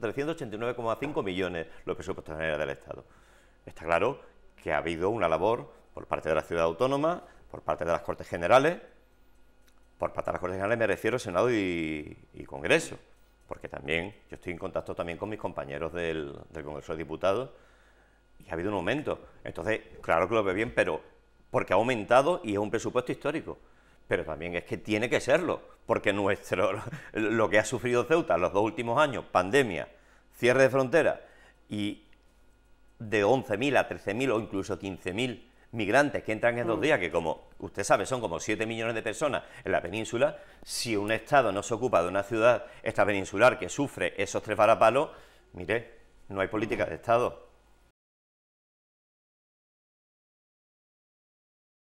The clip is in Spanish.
389,5 millones los presupuestos generales del Estado. Está claro que ha habido una labor por parte de la ciudad autónoma, por parte de las Cortes Generales, por parte de las Cortes Generales me refiero a Senado y, Congreso, porque también yo estoy en contacto también con mis compañeros del, Congreso de Diputados y ha habido un aumento. Entonces, claro que lo ve bien, pero porque ha aumentado y es un presupuesto histórico, pero también es que tiene que serlo porque nuestro, lo que ha sufrido Ceuta los dos últimos años, pandemia, cierre de frontera y de 11.000 a 13.000 o incluso 15.000 migrantes que entran en dos mm. días, que como usted sabe son como 7 millones de personas en la península, si un Estado no se ocupa de una ciudad extrapeninsular que sufre esos tres varapalos, mire, no hay política mm. de Estado.